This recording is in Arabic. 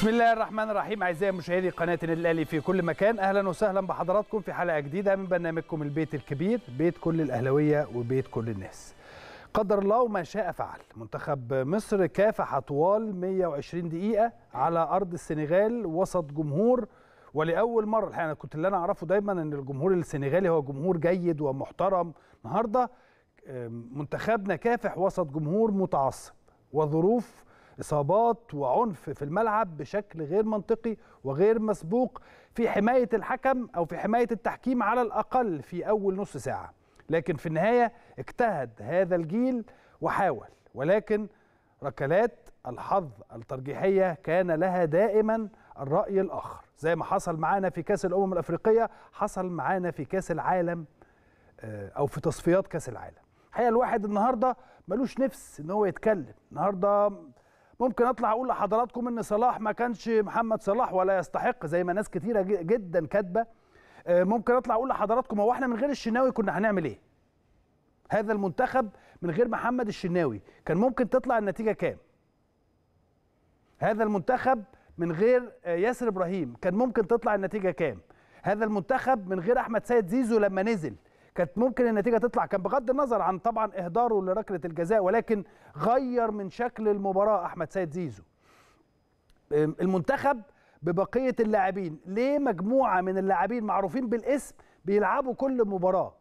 بسم الله الرحمن الرحيم اعزائي مشاهدي قناه النادي الاهلي في كل مكان اهلا وسهلا بحضراتكم في حلقه جديده من برنامجكم البيت الكبير بيت كل الاهلاويه وبيت كل الناس قدر الله ما شاء فعل منتخب مصر كافح طوال 120 دقيقه على ارض السنغال وسط جمهور ولاول مره الحقيقه انا كنت اللي انا اعرفه دايما ان الجمهور السنغالي هو جمهور جيد ومحترم النهارده منتخبنا كافح وسط جمهور متعصب وظروف اصابات وعنف في الملعب بشكل غير منطقي وغير مسبوق في حمايه الحكم او في حمايه التحكيم على الاقل في اول نص ساعه لكن في النهايه اجتهد هذا الجيل وحاول ولكن ركلات الحظ الترجيحيه كان لها دائما الراي الاخر زي ما حصل معانا في كاس الامم الافريقيه حصل معانا في كاس العالم آه، او في تصفيات كاس العالم الحقيقه الواحد النهارده ملوش نفس ان هو يتكلم النهارده ممكن اطلع اقول لحضراتكم ان صلاح ما كانش محمد صلاح ولا يستحق زي ما ناس كتيره جدا كاتبه آه، ممكن اطلع اقول لحضراتكم هو احنا من غير الشناوي كنا هنعمل ايه هذا المنتخب من غير محمد الشناوي كان ممكن تطلع النتيجه كام هذا المنتخب من غير آه، ياسر ابراهيم كان ممكن تطلع النتيجه كام هذا المنتخب من غير احمد سيد زيزو لما نزل كانت ممكن النتيجه تطلع كان بغض النظر عن طبعا اهداره لركله الجزاء ولكن غير من شكل المباراه احمد سيد زيزو المنتخب ببقيه اللاعبين ليه مجموعه من اللاعبين معروفين بالاسم بيلعبوا كل مباراه